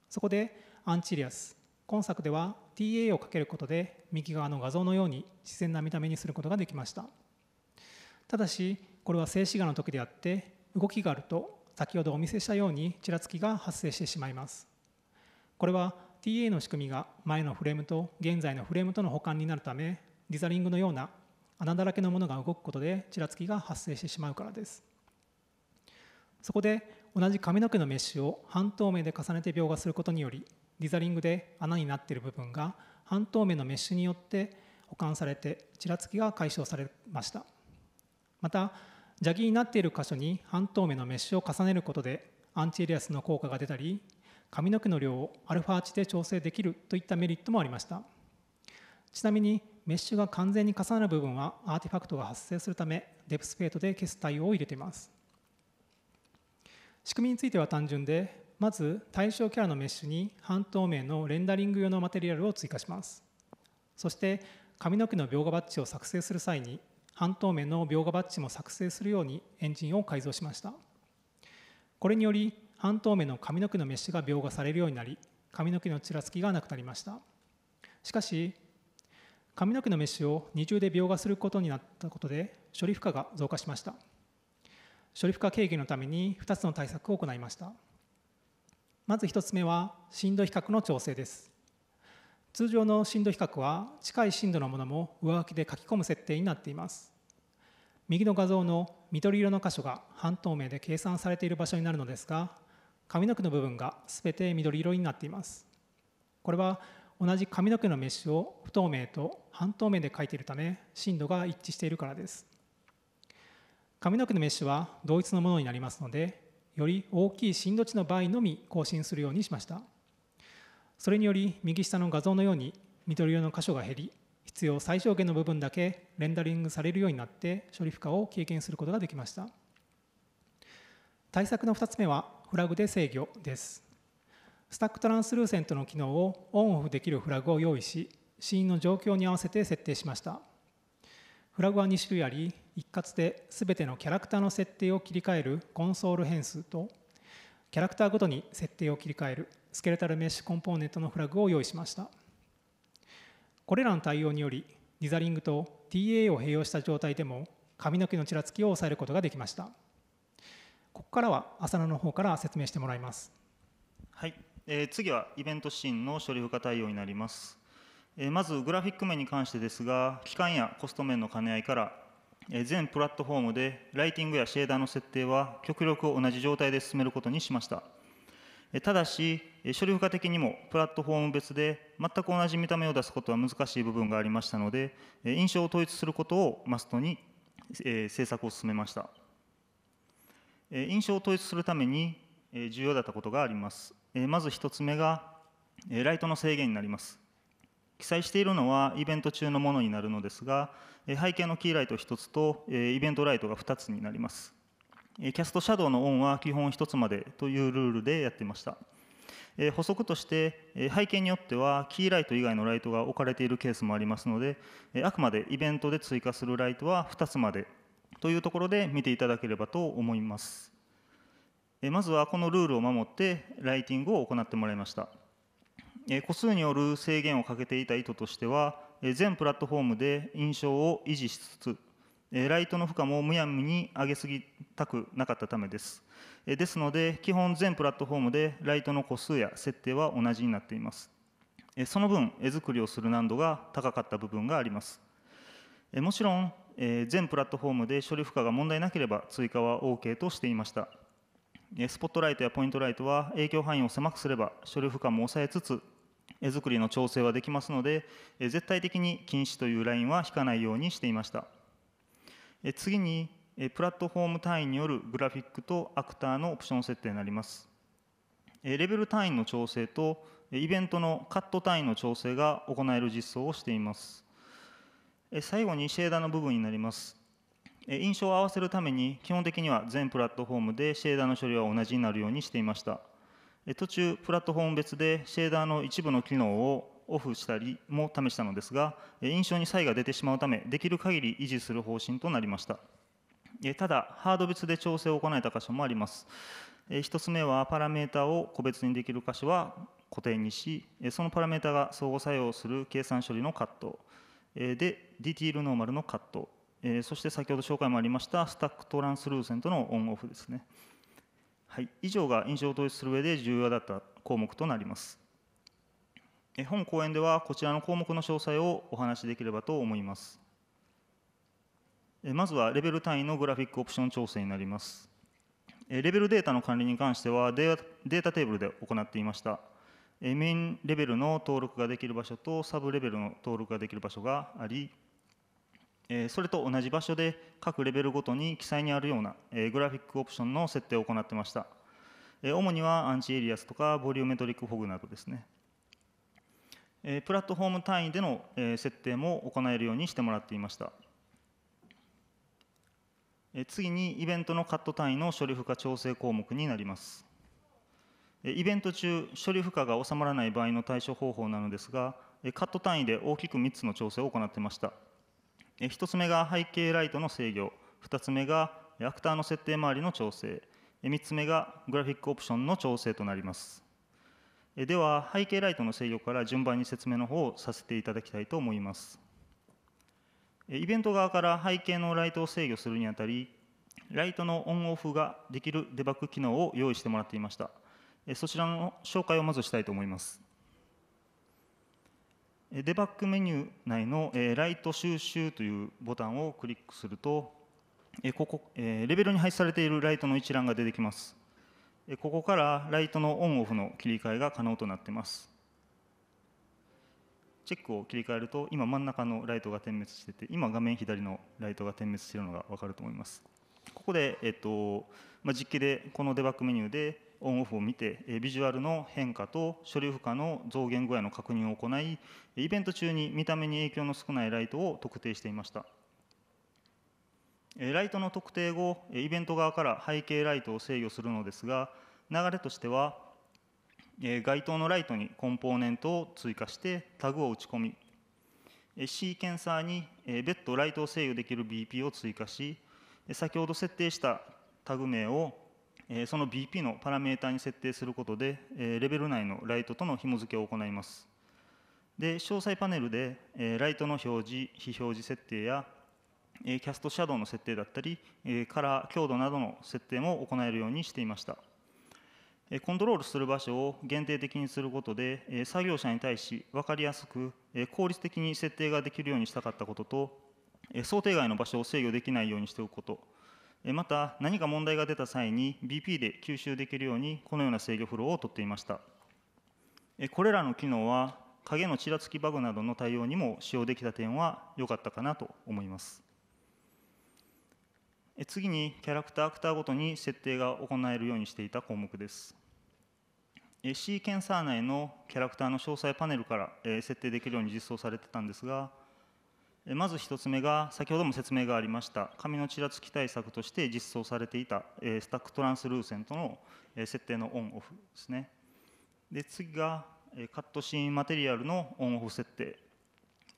そこでアンチリアス今作では TA をかけることで右側の画像のように自然な見た目にすることができましたただしこれは静止画の時であって動きがあると先ほどお見せしたようにちらつきが発生してしまいますこれは TA の仕組みが前のフレームと現在のフレームとの保管になるためリザリングのような穴だらけのものが動くことでちらつきが発生してしまうからですそこで同じ髪の毛のメッシュを半透明で重ねて描画することによりディザリングで穴になっている部分が半透明のメッシュによって保管されてちらつきが解消されましたまた邪気になっている箇所に半透明のメッシュを重ねることでアンチエリアスの効果が出たり髪の毛の量をアルファ値で調整できるといったメリットもありましたちなみにメッシュが完全に重なる部分はアーティファクトが発生するためデプスペートで消す対応を入れています仕組みについては単純でまず対象キャラのメッシュに半透明のレンダリング用のマテリアルを追加しますそして髪の毛の描画バッジを作成する際に半透明の描画バッジも作成するようにエンジンを改造しましたこれにより半透明の髪の毛のメッシュが描画されるようになり髪の毛のちらつきがなくなりましたしかし髪の毛のメッシュを二重で描画することになったことで処理負荷が増加しました処理負荷軽減のために2つの対策を行いましたまず1つ目は震度比較の調整です通常の震度比較は近い震度のものも上書きで書き込む設定になっています右の画像の緑色の箇所が半透明で計算されている場所になるのですが髪の毛の部分が全て緑色になっていますこれは同じ髪の毛のメッシュを不透明と半透明で描いているため震度が一致しているからです髪の毛のメッシュは同一のものになりますのでより大きい震度値の場合のみ更新するようにしましたそれにより右下の画像のように緑色の箇所が減り必要最小限の部分だけレンダリングされるようになって処理負荷を経験することができました対策の2つ目はフラグで制御ですスタックトランスルーセントの機能をオンオフできるフラグを用意しシーンの状況に合わせて設定しましたフラグは2種類あり一括で全てのキャラクターの設定を切り替えるコンソール変数とキャラクターごとに設定を切り替えるスケルタルメッシュコンポーネントのフラグを用意しましたこれらの対応によりディザリングと TA を併用した状態でも髪の毛のちらつきを抑えることができましたここからは浅野の方から説明してもらいますはい、えー、次はイベントシーンの処理負荷対応になりますまずグラフィック面に関してですが期間やコスト面の兼ね合いから全プラットフォームでライティングやシェーダーの設定は極力同じ状態で進めることにしましたただし処理負荷的にもプラットフォーム別で全く同じ見た目を出すことは難しい部分がありましたので印象を統一することをマストに制作を進めました印象を統一するために重要だったことがありますまず1つ目がライトの制限になります記載しているのはイベント中のものになるのですが、背景のキーライト1つとイベントライトが2つになります。キャストシャドウのオンは基本1つまでというルールでやっていました。補足として背景によってはキーライト以外のライトが置かれているケースもありますのであくまでイベントで追加するライトは2つまでというところで見ていただければと思いますまずはこのルールを守ってライティングを行ってもらいました個数による制限をかけていた意図としては全プラットフォームで印象を維持しつつライトの負荷もむやみに上げすぎたくなかったためですですので基本全プラットフォームでライトの個数や設定は同じになっていますその分絵作りをする難度が高かった部分がありますもちろん全プラットフォームで処理負荷が問題なければ追加は OK としていましたスポットライトやポイントライトは影響範囲を狭くすれば処理負荷も抑えつつ絵作りの調整はできますので絶対的に禁止というラインは引かないようにしていました次にプラットフォーム単位によるグラフィックとアクターのオプション設定になりますレベル単位の調整とイベントのカット単位の調整が行える実装をしています最後にシェーダーの部分になります印象を合わせるために基本的には全プラットフォームでシェーダーの処理は同じになるようにしていました途中プラットフォーム別でシェーダーの一部の機能をオフしたりも試したのですが印象に差異が出てしまうためできる限り維持する方針となりましたただハード別で調整を行えた箇所もあります1つ目はパラメータを個別にできる箇所は固定にしそのパラメータが相互作用する計算処理のカットでディティールノーマルのカットそして先ほど紹介もありましたスタックトランスルーセントのオンオフですねはい、以上が印象を統一する上で重要だった項目となります。本講演ではこちらの項目の詳細をお話しできればと思います。まずはレベル単位のグラフィックオプション調整になります。レベルデータの管理に関してはデータテーブルで行っていました。メインレベルの登録ができる場所とサブレベルの登録ができる場所があり、それと同じ場所で各レベルごとに記載にあるようなグラフィックオプションの設定を行ってました。主にはアンチエリアスとかボリュメトリックフォグなどですね。プラットフォーム単位での設定も行えるようにしてもらっていました。次にイベントのカット単位の処理負荷調整項目になります。イベント中、処理負荷が収まらない場合の対処方法なのですが、カット単位で大きく3つの調整を行ってました。1つ目が背景ライトの制御2つ目がアクターの設定周りの調整3つ目がグラフィックオプションの調整となりますでは背景ライトの制御から順番に説明の方をさせていただきたいと思いますイベント側から背景のライトを制御するにあたりライトのオンオフができるデバッグ機能を用意してもらっていましたそちらの紹介をまずしたいと思いますデバッグメニュー内のライト収集というボタンをクリックすると、ここレベルに配置されているライトの一覧が出てきます。ここからライトのオンオフの切り替えが可能となっています。チェックを切り替えると、今真ん中のライトが点滅してて、今画面左のライトが点滅しているのが分かると思います。ここで、えっとまあ、実機でこのデバッグメニューでオンオフを見てビジュアルの変化と処理負荷の増減具合の確認を行いイベント中に見た目に影響の少ないライトを特定していましたライトの特定後イベント側から背景ライトを制御するのですが流れとしては該当のライトにコンポーネントを追加してタグを打ち込みシーケンサーに別途ライトを制御できる BP を追加し先ほど設定したタグ名をえその BP のパラメータに設定することで、えレベル内のライトとの紐付けを行います。で詳細パネルで、えライトの表示、非表示設定や、えキャストシャドウの設定だったり、えカラー、強度などの設定も行えるようにしていました。コントロールする場所を限定的にすることで、作業者に対し分かりやすく、効率的に設定ができるようにしたかったことと、想定外の場所を制御できないようにしておくこと、また何か問題が出た際に BP で吸収できるようにこのような制御フローをとっていましたこれらの機能は影のちらつきバグなどの対応にも使用できた点は良かったかなと思います次にキャラクターアクターごとに設定が行えるようにしていた項目です C 検査内のキャラクターの詳細パネルから設定できるように実装されてたんですがまず1つ目が、先ほども説明がありました、紙のちらつき対策として実装されていたスタックトランスルーセントの設定のオンオフですね。で次が、カットシーンマテリアルのオンオフ設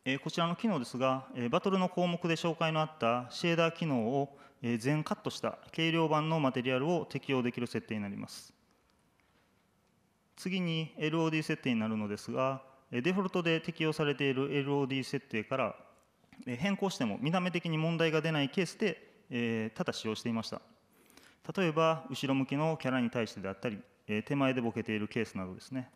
定。こちらの機能ですが、バトルの項目で紹介のあったシェーダー機能を全カットした軽量版のマテリアルを適用できる設定になります。次に LOD 設定になるのですが、デフォルトで適用されている LOD 設定から変更しても見た目的に問題が出ないケースで、えー、多使用していました例えば後ろ向きのキャラに対してであったり、えー、手前でボケているケースなどですね、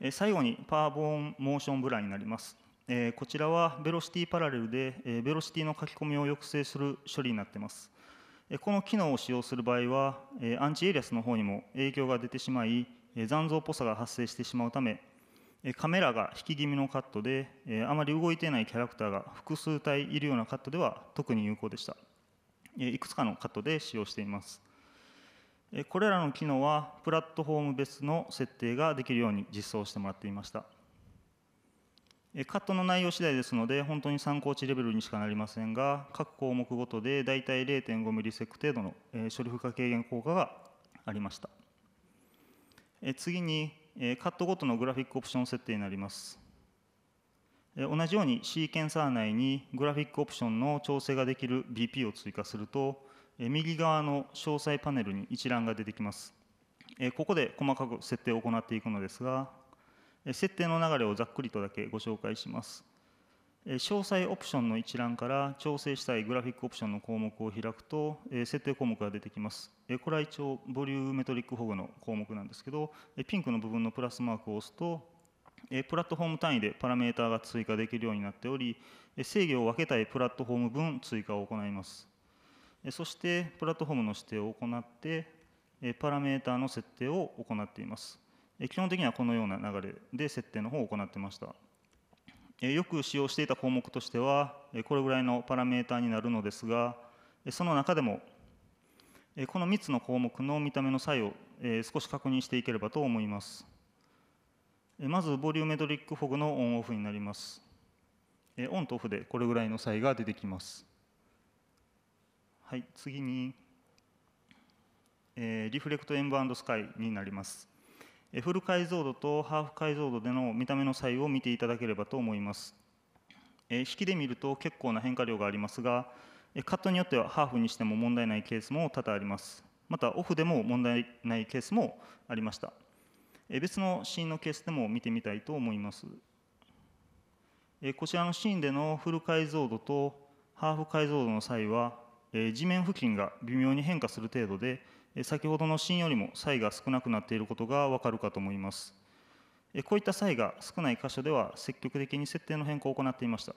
えー、最後にパワーボーンモーションブラになります、えー、こちらはベロシティパラレルで、えー、ベロシティの書き込みを抑制する処理になっています、えー、この機能を使用する場合は、えー、アンチエリアスの方にも影響が出てしまい、え残像っぽさが発生してしまうためカメラが引き気味のカットで、あまり動いてないキャラクターが複数体いるようなカットでは特に有効でした。いくつかのカットで使用しています。これらの機能はプラットフォーム別の設定ができるように実装してもらっていました。カットの内容次第ですので、本当に参考値レベルにしかなりませんが、各項目ごとでだいたい0.5ミリセク程度の処理負荷軽減効果がありました。次にカットごとのグラフィックオプション設定になります。同じようにシーケンサー内にグラフィックオプションの調整ができる BP を追加すると右側の詳細パネルに一覧が出てきます。ここで細かく設定を行っていくのですが設定の流れをざっくりとだけご紹介します。詳細オプションの一覧から調整したいグラフィックオプションの項目を開くと設定項目が出てきます。これは一応ボリューメトリック保護の項目なんですけどピンクの部分のプラスマークを押すとプラットフォーム単位でパラメータが追加できるようになっており制御を分けたいプラットフォーム分追加を行います。そしてプラットフォームの指定を行ってパラメータの設定を行っています。基本的にはこのような流れで設定の方を行ってました。よく使用していた項目としてはこれぐらいのパラメーターになるのですがその中でもこの3つの項目の見た目の差を少し確認していければと思いますまずボリュメトリックフォグのオンオフになりますオンとオフでこれぐらいの差が出てきますはい次にリフレクトエンブスカイになりますフル解像度とハーフ解像度での見た目の差異を見ていただければと思います。引きで見ると結構な変化量がありますが、カットによってはハーフにしても問題ないケースも多々あります。またオフでも問題ないケースもありました。別のシーンのケースでも見てみたいと思います。こちらのシーンでのフル解像度とハーフ解像度の際は、地面付近が微妙に変化する程度で、先ほどの芯よりも差異が少なくなっていることがわかるかと思います。こういった差異が少ない箇所では積極的に設定の変更を行っていました。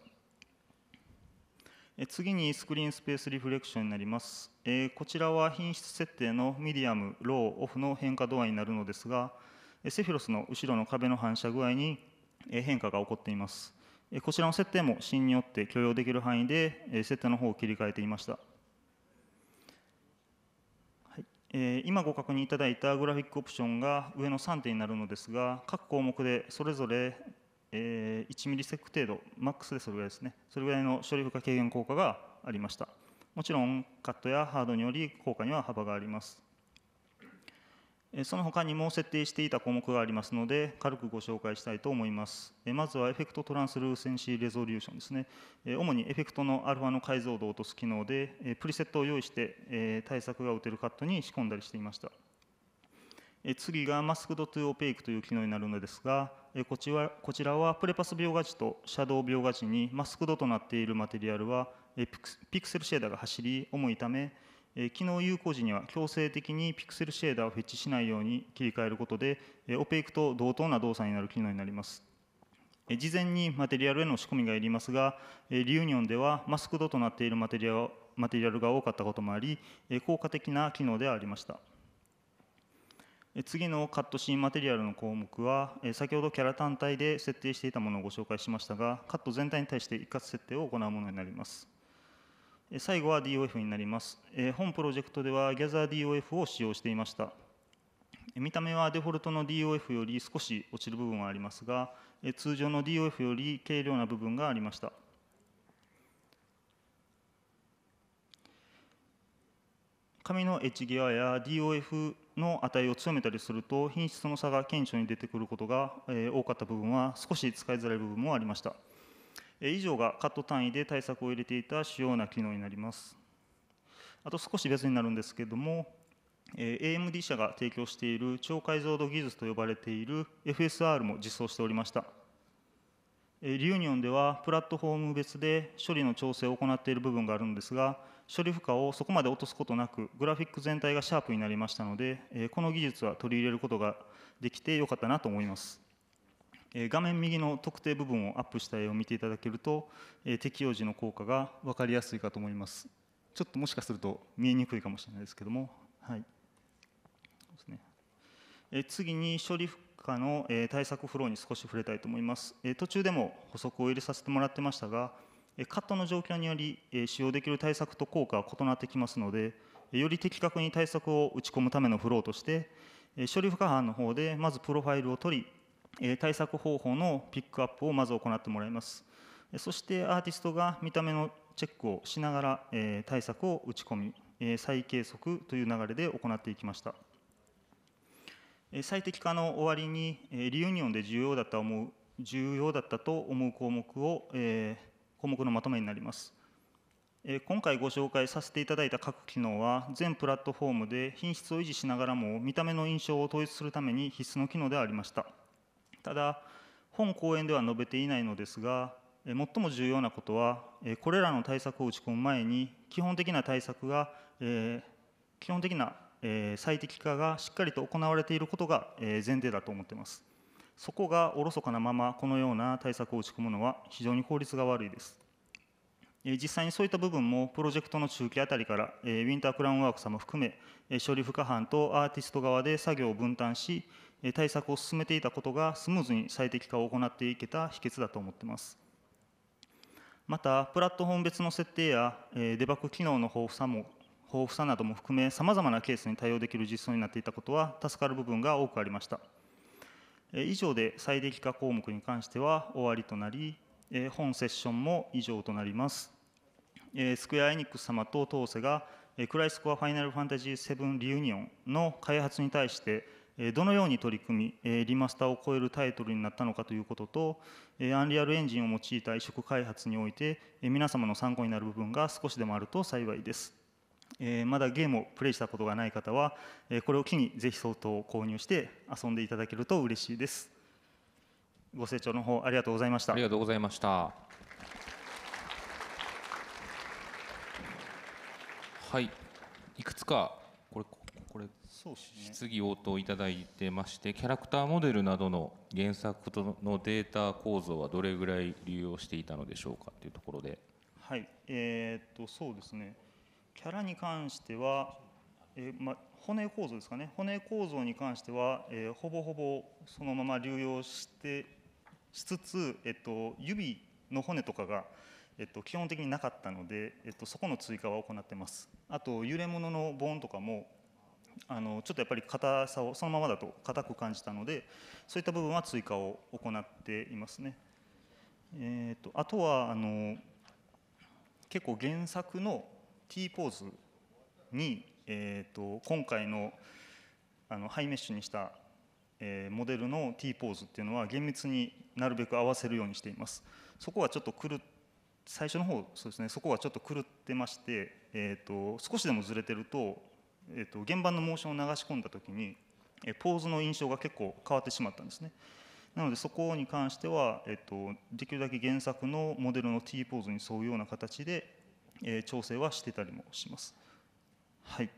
次にスクリーンスペースリフレクションになります。こちらは品質設定のミディアム、ロー、オフの変化度合いになるのですが、セフィロスの後ろの壁の反射具合に変化が起こっています。こちらの設定も芯によって許容できる範囲で設定の方を切り替えていました。え今ご確認いただいたグラフィックオプションが上の3点になるのですが各項目でそれぞれ、え1ミリセック程度マックスでそれぐらいですねそれぐらいの処理負荷軽減効果がありましたもちろんカットやハードにより効果には幅がありますその他にも設定していた項目がありますので、軽くご紹介したいと思います。まずはエフェクトトランスルーセンシーレゾリューションですね。主にエフェクトのアルファの解像度を落とす機能で、プリセットを用意して対策が打てるカットに仕込んだりしていました。次がマスクドトゥオペイクという機能になるのですが、こちらこちらはプレパス描画時とシャドウ描画時にマスクドとなっているマテリアルはピクセルシェーダーが走り重いため、機能有効時には強制的にピクセルシェーダーをフェッチしないように切り替えることで、オペイクと同等な動作になる機能になります。事前にマテリアルへの仕込みがいりますが、リユニオンではマスク度となっているマテリアマテリアルが多かったこともあり、効果的な機能ではありました。次のカットシーンマテリアルの項目は、先ほどキャラ単体で設定していたものをご紹介しましたが、カット全体に対して一括設定を行うものになります。最後は DOF になります。本プロジェクトでは GatherDOF を使用していました。見た目はデフォルトの DOF より少し落ちる部分はありますが、通常の DOF より軽量な部分がありました。紙のエッジギアや DOF の値を強めたりすると品質の差が顕著に出てくることが多かった部分は少し使いづらい部分もありました。以上がカット単位で対策を入れていた主要な機能になります。あと少し別になるんですけども、AMD 社が提供している超解像度技術と呼ばれている FSR も実装しておりました。リユニオンではプラットフォーム別で処理の調整を行っている部分があるんですが、処理負荷をそこまで落とすことなく、グラフィック全体がシャープになりましたので、この技術は取り入れることができてよかったなと思います。画面右の特定部分をアップした絵を見ていただけると適用時の効果が分かりやすいかと思いますちょっともしかすると見えにくいかもしれないですけども、はいですね、え次に処理負荷の対策フローに少し触れたいと思います途中でも補足を入れさせてもらってましたがカットの状況により使用できる対策と効果は異なってきますのでより的確に対策を打ち込むためのフローとして処理負荷班の方でまずプロファイルを取り対策方法のピックアップをまず行ってもらいますそしてアーティストが見た目のチェックをしながら対策を打ち込み再計測という流れで行っていきました最適化の終わりにリユニオンで重要だった思う重要だったと思う項目を項目のまとめになります今回ご紹介させていただいた各機能は全プラットフォームで品質を維持しながらも見た目の印象を統一するために必須の機能でありましたただ本講演では述べていないのですが最も重要なことはこれらの対策を打ち込む前に基本的な対策が基本的な最適化がしっかりと行われていることが前提だと思っていますそこがおろそかなままこのような対策を打ち込むのは非常に効率が悪いです実際にそういった部分もプロジェクトの中期あたりから、ウィンタークラウンワークさも含め、処理不可犯とアーティスト側で作業を分担し、対策を進めていたことがスムーズに最適化を行っていけた秘訣だと思っています。また、プラットフォーム別の設定やデバッグ機能の豊富さも豊富さなども含め、さまざまなケースに対応できる実装になっていたことは、助かる部分が多くありました。以上で最適化項目に関しては終わりとなり、本セッションも以上となります。スクエア・エニックス様と当社がクライスコア・ファイナル・ファンタジー7リユニオンの開発に対してどのように取り組みリマスターを超えるタイトルになったのかということとアンリアルエンジンを用いた移植開発において皆様の参考になる部分が少しでもあると幸いですまだゲームをプレイしたことがない方はこれを機にぜひ相当購入して遊んでいただけると嬉しいですご清聴の方ありがとうございましたありがとうございましたはいいくつかこれこれ質疑応答いただいてましてキャラクターモデルなどの原作とのデータ構造はどれぐらい利用していたのでしょうかというところではいえー、っとそうですねキャラに関しては、えー、ま、骨構造ですかね骨構造に関しては、えー、ほぼほぼそのまま流用してしつつ、えっと、指の骨とかがえっと、基本的になかったので、えっと、そこの追加は行ってます。あと揺れ物のボーンとかもあのちょっとやっぱり硬さをそのままだと硬く感じたのでそういった部分は追加を行っていますね。えーと、あとはあの結構原作の T ポーズに、えーと、と今回のあのハイメッシュにした、えー、モデルの T ポーズっていうのは厳密になるべく合わせるようにしています。そこはちょっと狂っ最初の方そうですねそこはちょっと狂ってまして、えーと、少しでもずれてると,、えーと、現場のモーションを流し込んだ時に、えー、ポーズの印象が結構変わってしまったんですねなのでそこに関しては、えーと、とできるだけ原作のモデルの T ポーズに沿うような形で、えー、調整はしてたりもしますはい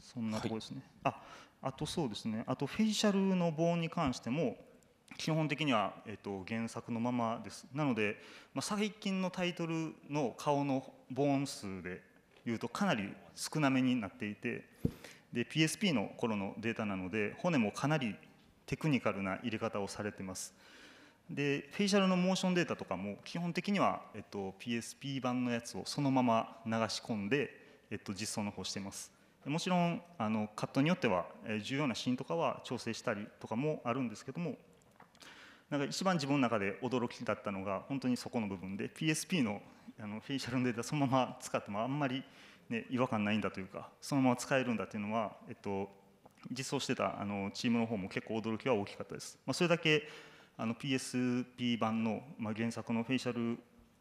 そんなとこですね、はい、ああとそうですねあとフェイシャルの棒に関しても基本的には、えっと原作のままですなので、まあ、最近のタイトルの顔のボーン数でいうとかなり少なめになっていてで PSP の頃のデータなので骨もかなりテクニカルな入れ方をされてますでフェイシャルのモーションデータとかも基本的には、えっと、PSP 版のやつをそのまま流し込んで、えっと、実装の方してますもちろんあのカットによっては重要なシーンとかは調整したりとかもあるんですけどもなんか一番自分の中で驚きだったのが本当にそこの部分で PSP のあのフェイシャルのデータそのまま使ってもあんまり、ね、違和感ないんだというかそのまま使えるんだというのは、えっと、実装してたあのチームの方も結構驚きは大きかったです。まあ、それだけあの PSP 版の、まあ、原作のフェイシャル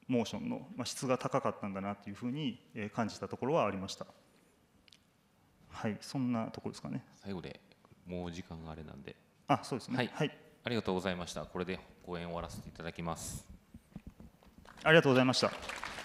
モーションの質が高かったんだなというふうに感じたところはありました。はい、そんなところですかね。最後でもう時間があれなんで。あ、そうですね。はい、はいありがとうございました。これで講演を終わらせていただきます。ありがとうございました。